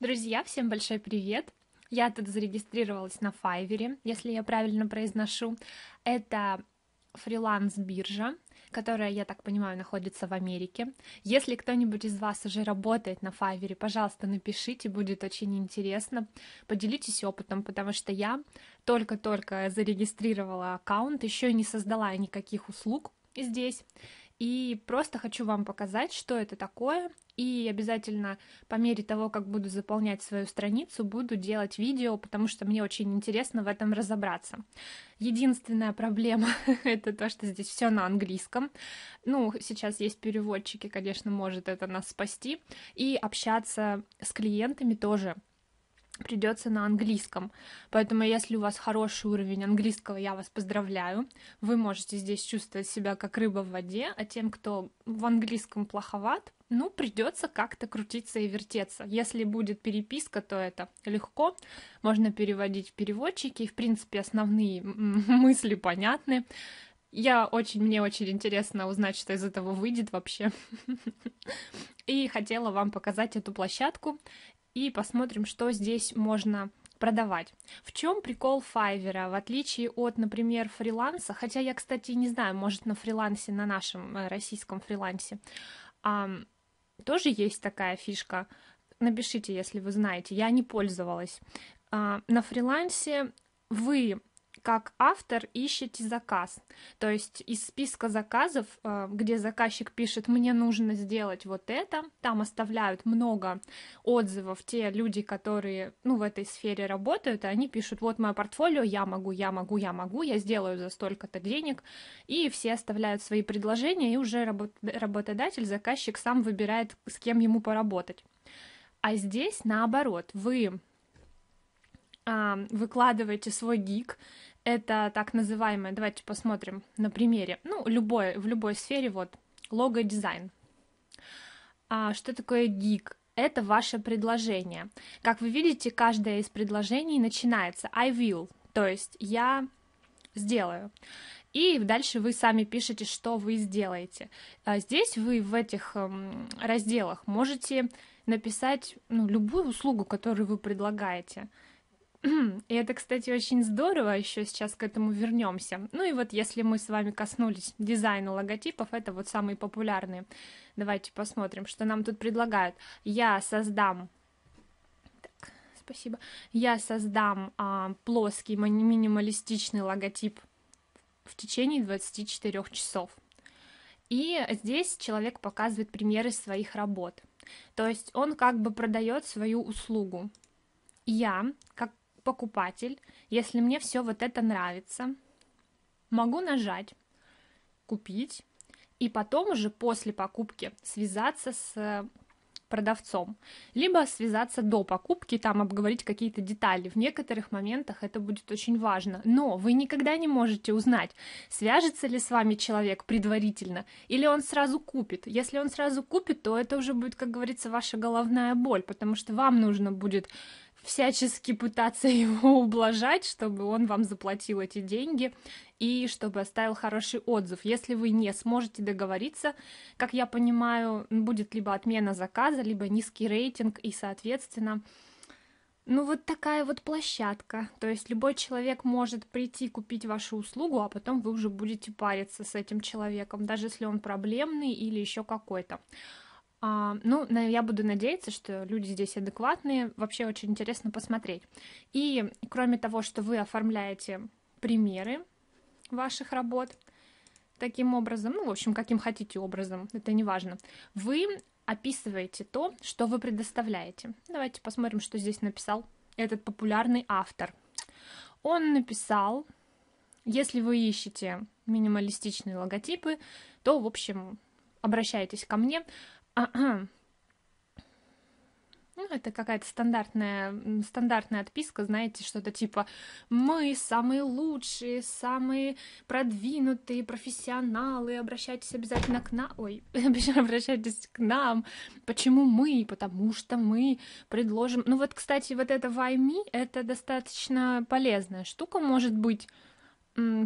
Друзья, всем большой привет! Я тут зарегистрировалась на Fiverr, если я правильно произношу. Это фриланс-биржа, которая, я так понимаю, находится в Америке. Если кто-нибудь из вас уже работает на Fiverr, пожалуйста, напишите, будет очень интересно. Поделитесь опытом, потому что я только-только зарегистрировала аккаунт, еще не создала никаких услуг здесь. И просто хочу вам показать, что это такое. И обязательно по мере того, как буду заполнять свою страницу, буду делать видео, потому что мне очень интересно в этом разобраться. Единственная проблема это то, что здесь все на английском. Ну, сейчас есть переводчики, конечно, может это нас спасти. И общаться с клиентами тоже придется на английском. Поэтому, если у вас хороший уровень английского, я вас поздравляю. Вы можете здесь чувствовать себя как рыба в воде, а тем, кто в английском плоховат, ну, придется как-то крутиться и вертеться. Если будет переписка, то это легко. Можно переводить в переводчики. В принципе, основные мысли понятны. Я очень, мне очень интересно узнать, что из этого выйдет вообще. И хотела вам показать эту площадку и посмотрим, что здесь можно продавать. В чем прикол Файвера, в отличие от, например, фриланса, хотя я, кстати, не знаю, может, на фрилансе, на нашем э, российском фрилансе, а, тоже есть такая фишка. Напишите, если вы знаете, я не пользовалась. А, на фрилансе вы как автор ищете заказ. То есть из списка заказов, э, где заказчик пишет «мне нужно сделать вот это», там оставляют много отзывов те люди, которые ну, в этой сфере работают, и они пишут «вот мое портфолио, я могу, я могу, я могу, я сделаю за столько-то денег», и все оставляют свои предложения, и уже работодатель, заказчик сам выбирает, с кем ему поработать. А здесь наоборот, вы а, выкладываете свой гик, это так называемое, давайте посмотрим на примере, ну, любое в любой сфере, вот, лого-дизайн. А что такое гик? Это ваше предложение. Как вы видите, каждое из предложений начинается I will, то есть я сделаю. И дальше вы сами пишете, что вы сделаете. А здесь вы в этих эм, разделах можете написать ну, любую услугу, которую вы предлагаете. И это, кстати, очень здорово, еще сейчас к этому вернемся. Ну и вот если мы с вами коснулись дизайна логотипов, это вот самые популярные. Давайте посмотрим, что нам тут предлагают. Я создам спасибо. Я создам а, плоский минималистичный логотип в течение 24 часов. И здесь человек показывает примеры своих работ. То есть он как бы продает свою услугу. Я, как покупатель, если мне все вот это нравится, могу нажать купить и потом уже после покупки связаться с э, продавцом, либо связаться до покупки, там обговорить какие-то детали. В некоторых моментах это будет очень важно, но вы никогда не можете узнать, свяжется ли с вами человек предварительно, или он сразу купит. Если он сразу купит, то это уже будет, как говорится, ваша головная боль, потому что вам нужно будет всячески пытаться его ублажать, чтобы он вам заплатил эти деньги и чтобы оставил хороший отзыв. Если вы не сможете договориться, как я понимаю, будет либо отмена заказа, либо низкий рейтинг, и, соответственно, ну вот такая вот площадка. То есть любой человек может прийти купить вашу услугу, а потом вы уже будете париться с этим человеком, даже если он проблемный или еще какой-то. А, ну, я буду надеяться, что люди здесь адекватные. Вообще очень интересно посмотреть. И кроме того, что вы оформляете примеры ваших работ таким образом, ну, в общем, каким хотите образом, это не важно, вы описываете то, что вы предоставляете. Давайте посмотрим, что здесь написал этот популярный автор. Он написал, если вы ищете минималистичные логотипы, то, в общем, обращайтесь ко мне. Ну, это какая-то стандартная, стандартная отписка, знаете, что-то типа «Мы самые лучшие, самые продвинутые профессионалы, обращайтесь обязательно к нам». Ой, обязательно обращайтесь к нам. Почему мы? Потому что мы предложим... Ну вот, кстати, вот это «Why me» — это достаточно полезная штука, может быть,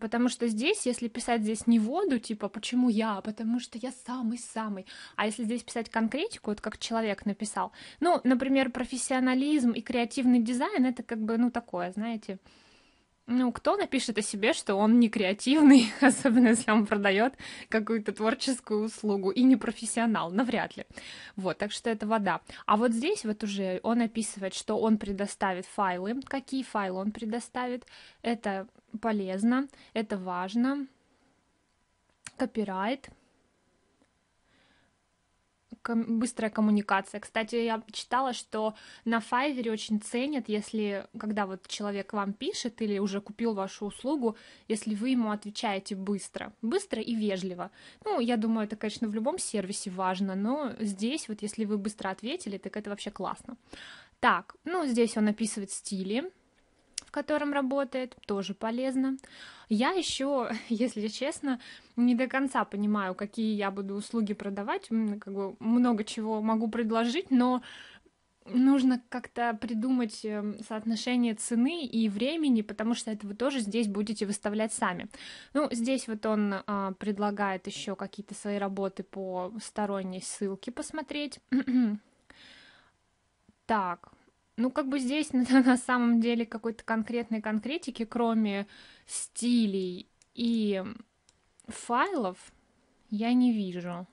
Потому что здесь, если писать здесь не воду, типа «почему я?», а потому что я самый-самый, а если здесь писать конкретику, вот как человек написал, ну, например, профессионализм и креативный дизайн — это как бы, ну, такое, знаете, ну, кто напишет о себе, что он не креативный, особенно если он продает какую-то творческую услугу и не профессионал, навряд ли. Вот, так что это вода. А вот здесь вот уже он описывает, что он предоставит файлы, какие файлы он предоставит. Это полезно, это важно. Копирайт, ком- быстрая коммуникация. Кстати, я читала, что на Fiverr очень ценят, если, когда вот человек вам пишет или уже купил вашу услугу, если вы ему отвечаете быстро, быстро и вежливо. Ну, я думаю, это, конечно, в любом сервисе важно, но здесь вот если вы быстро ответили, так это вообще классно. Так, ну, здесь он описывает стили, в котором работает, тоже полезно. Я еще, если честно, не до конца понимаю, какие я буду услуги продавать, как бы много чего могу предложить, но нужно как-то придумать эм, соотношение цены и времени, потому что это вы тоже здесь будете выставлять сами. Ну, здесь вот он а, предлагает еще какие-то свои работы по сторонней ссылке посмотреть. так, ну, как бы здесь на, самом деле какой-то конкретной конкретики, кроме стилей и файлов, я не вижу.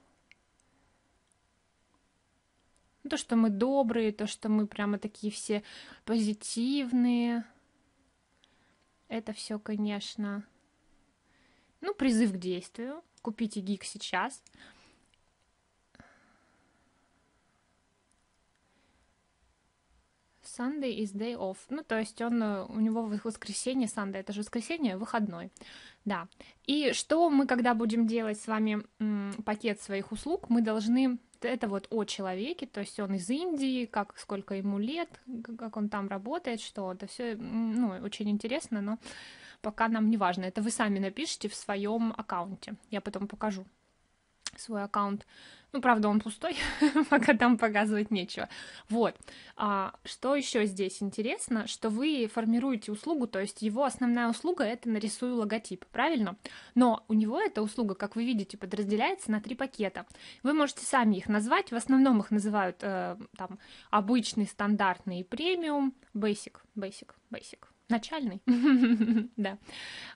То, что мы добрые, то, что мы прямо такие все позитивные. Это все, конечно. Ну, призыв к действию. Купите гик сейчас. Sunday is day off. Ну, то есть он, э, у него в воскресенье, Sunday, это же воскресенье, выходной. Да. И что мы, когда будем делать с вами пакет своих услуг, мы должны это вот о человеке, то есть он из Индии, как сколько ему лет, как он там работает, что это все, ну, очень интересно, но пока нам не важно. Это вы сами напишите в своем аккаунте. Я потом покажу свой аккаунт. Ну, правда, он пустой, пока там показывать нечего. Вот. А, что еще здесь интересно, что вы формируете услугу, то есть его основная услуга — это нарисую логотип, правильно? Но у него эта услуга, как вы видите, подразделяется на три пакета. Вы можете сами их назвать, в основном их называют э, там обычный, стандартный и премиум, basic, basic, basic, начальный, да,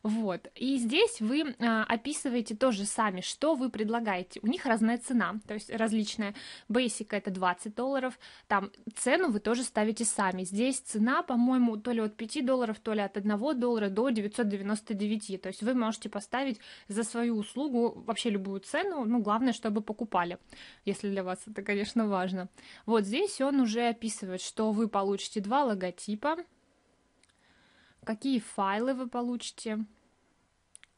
вот, и здесь вы а, описываете тоже сами, что вы предлагаете, у них разная цена, то есть различная, basic это 20 долларов, там цену вы тоже ставите сами, здесь цена, по-моему, то ли от 5 долларов, то ли от 1 доллара до 999, то есть вы можете поставить за свою услугу вообще любую цену, ну, главное, чтобы покупали, если для вас это, конечно, важно, вот здесь он уже описывает, что вы получите два логотипа, какие файлы вы получите.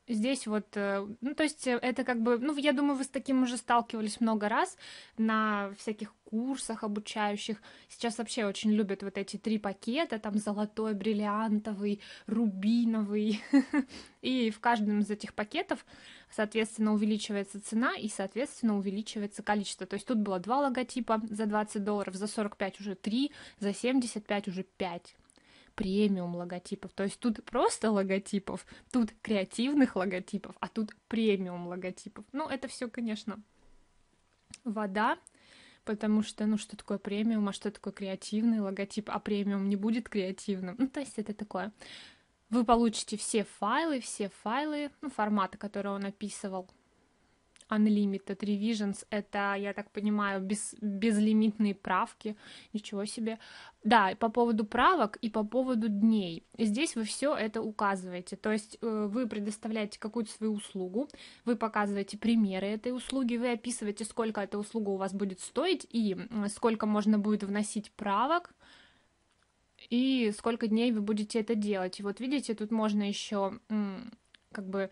Здесь вот, э, ну, то есть э, это как бы, ну, я думаю, вы с таким уже сталкивались много раз на всяких курсах обучающих. Сейчас вообще очень любят вот эти три пакета, там золотой, бриллиантовый, рубиновый. И в каждом из этих пакетов, соответственно, увеличивается цена и, соответственно, увеличивается количество. То есть тут было два логотипа за 20 долларов, за 45 уже три, за 75 уже пять премиум логотипов. То есть тут просто логотипов, тут креативных логотипов, а тут премиум логотипов. Ну, это все, конечно, вода, потому что, ну, что такое премиум, а что такое креативный логотип, а премиум не будет креативным. Ну, то есть это такое. Вы получите все файлы, все файлы, ну, форматы, которые он описывал, Unlimited Revisions — это, я так понимаю, без, безлимитные правки, ничего себе. Да, по поводу правок и по поводу дней. Здесь вы все это указываете, то есть э, вы предоставляете какую-то свою услугу, вы показываете примеры этой услуги, вы описываете, сколько эта услуга у вас будет стоить и сколько можно будет вносить правок, и сколько дней вы будете это делать. И вот видите, тут можно еще как бы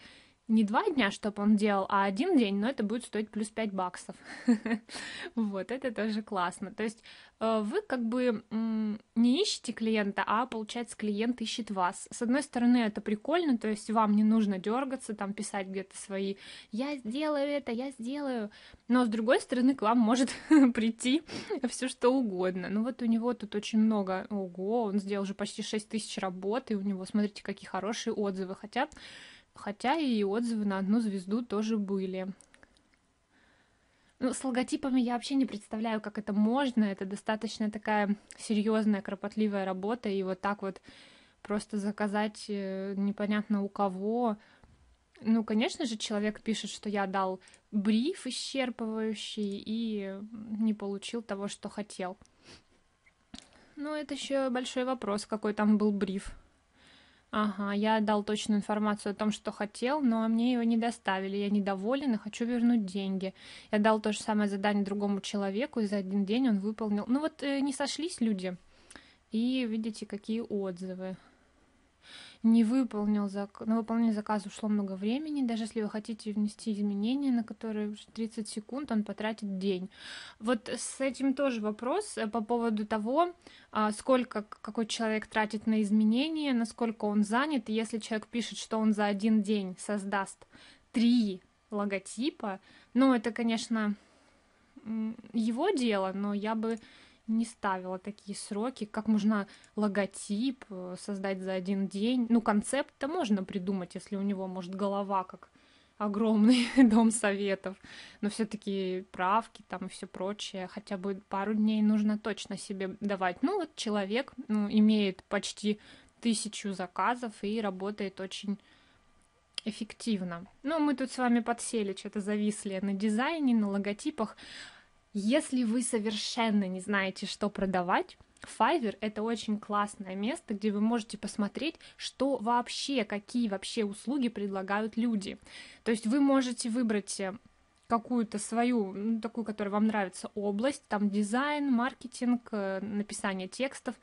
не два дня, чтобы он делал, а один день, но это будет стоить плюс 5 баксов. Вот, это тоже классно. То есть э, вы как бы не ищете клиента, а получается клиент ищет вас. С одной стороны, это прикольно, то есть вам не нужно дергаться, там писать где-то свои «я сделаю это, я сделаю», но с другой стороны, к вам может прийти все что угодно. Ну вот у него тут очень много, ого, он сделал уже почти 6 тысяч работ, и у него, смотрите, какие хорошие отзывы, хотя Хотя и отзывы на одну звезду тоже были. Ну, с логотипами я вообще не представляю, как это можно. Это достаточно такая серьезная, кропотливая работа. И вот так вот просто заказать э, непонятно у кого. Ну, конечно же, человек пишет, что я дал бриф исчерпывающий и не получил того, что хотел. Ну, это еще большой вопрос, какой там был бриф. Ага, я дал точную информацию о том, что хотел, но мне его не доставили. Я недоволен и хочу вернуть деньги. Я дал то же самое задание другому человеку, и за один день он выполнил. Ну вот э, не сошлись люди. И видите, какие отзывы не выполнил заказ, на выполнение заказа ушло много времени, даже если вы хотите внести изменения, на которые 30 секунд он потратит день. Вот с этим тоже вопрос э, по поводу того, а, сколько какой человек тратит на изменения, насколько он занят, и если человек пишет, что он за один день создаст три логотипа, ну, это, конечно, его дело, но я бы не ставила такие сроки, как можно логотип э, создать за один день. Ну, концепт-то можно придумать, если у него, может, голова как огромный дом советов, но все-таки правки там и все прочее, хотя бы пару дней нужно точно себе давать. Ну вот человек ну, имеет почти тысячу заказов и работает очень эффективно. ну мы тут с вами подсели, что-то зависли на дизайне, на логотипах. Если вы совершенно не знаете, что продавать, Fiverr — это очень классное место, где вы можете посмотреть, что вообще, какие вообще услуги предлагают люди. То есть вы можете выбрать э, какую-то свою, ну, такую, которая вам нравится, область, там дизайн, маркетинг, э, написание текстов.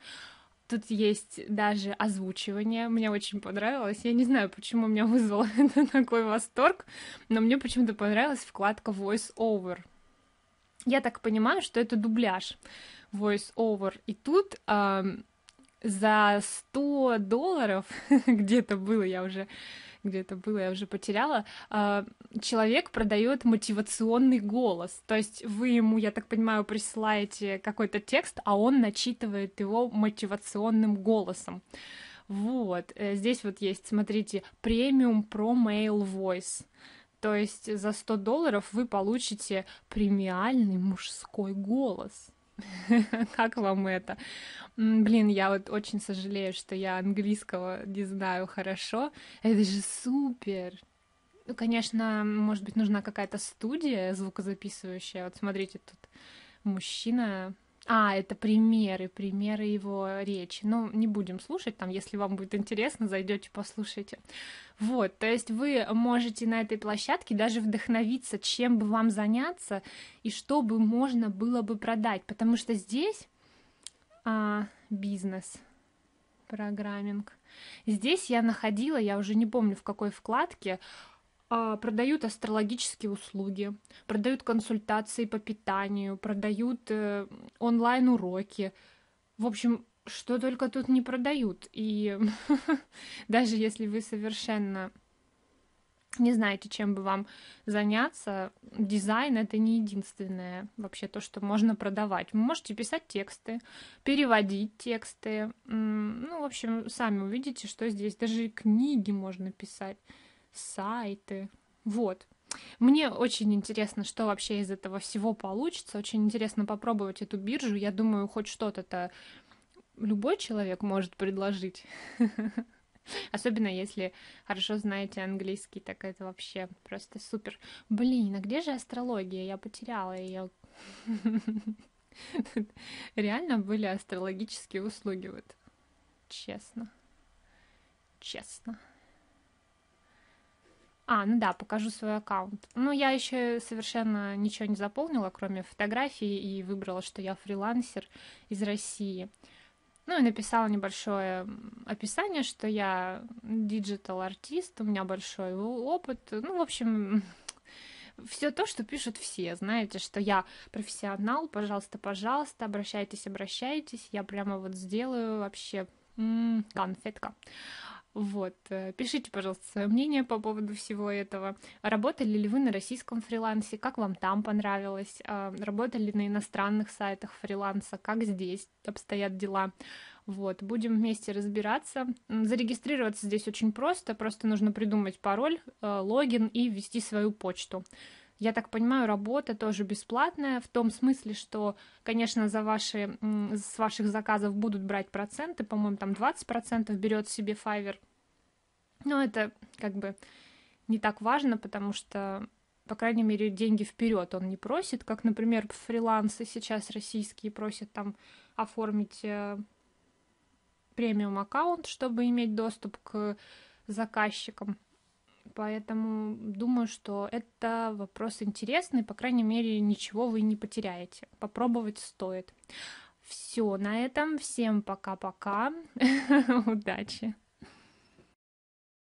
Тут есть даже озвучивание, мне очень понравилось. Я не знаю, почему меня вызвало такой восторг, но мне почему-то понравилась вкладка voice-over. Я так понимаю, что это дубляж voice-over. И тут э, за 100 долларов, где-то было, я уже где-то было, я уже потеряла, э, человек продает мотивационный голос. То есть вы ему, я так понимаю, присылаете какой-то текст, а он начитывает его мотивационным голосом. Вот, э, здесь вот есть, смотрите, премиум про Mail Voice. То есть за 100 долларов вы получите премиальный мужской голос. Как вам это? Блин, я вот очень сожалею, что я английского не знаю хорошо. Это же супер! Ну, конечно, может быть, нужна какая-то студия звукозаписывающая. Вот смотрите, тут мужчина а, это примеры, примеры его речи. Ну, не будем слушать, там, если вам будет интересно, зайдете, послушайте. Вот, то есть вы можете на этой площадке даже вдохновиться, чем бы вам заняться и что бы можно было бы продать, потому что здесь а, бизнес, программинг. Здесь я находила, я уже не помню в какой вкладке, а, продают астрологические услуги, продают консультации по питанию, продают э, онлайн-уроки. В общем, что только тут не продают. И даже если вы совершенно не знаете, чем бы вам заняться, дизайн это не единственное вообще то, что можно продавать. Вы можете писать тексты, переводить тексты. Ну, в общем, сами увидите, что здесь даже книги можно писать сайты. Вот. Мне очень интересно, что вообще из этого всего получится. Очень интересно попробовать эту биржу. Я думаю, хоть что-то-то любой человек может предложить. Особенно если хорошо знаете английский, так это вообще просто супер. Блин, а где же астрология? Я потеряла ее. Реально были астрологические услуги, вот честно. Честно. А, ну да, покажу свой аккаунт. Ну, я еще совершенно ничего не заполнила, кроме фотографии и выбрала, что я фрилансер из России. Ну и написала небольшое описание, что я диджитал-артист, у меня большой опыт. Ну, в общем, все то, что пишут все, знаете, что я профессионал, пожалуйста, пожалуйста, обращайтесь, обращайтесь, я прямо вот сделаю вообще м-м, конфетка. Вот. Э, пишите, пожалуйста, свое мнение по поводу всего этого. Работали ли вы на российском фрилансе? Как вам там понравилось? Э, работали на иностранных сайтах фриланса? Как здесь обстоят дела? Вот, будем вместе разбираться. Зарегистрироваться здесь очень просто, просто нужно придумать пароль, э, логин и ввести свою почту. Я так понимаю, работа тоже бесплатная, в том смысле, что, конечно, за ваши, с ваших заказов будут брать проценты, по-моему, там 20% берет себе Fiverr. Но это как бы не так важно, потому что, по крайней мере, деньги вперед он не просит, как, например, фрилансы сейчас российские просят там оформить э, премиум аккаунт, чтобы иметь доступ к заказчикам. Поэтому думаю, что это вопрос интересный, по крайней мере, ничего вы не потеряете. Попробовать стоит. Все на этом. Всем пока-пока. Удачи.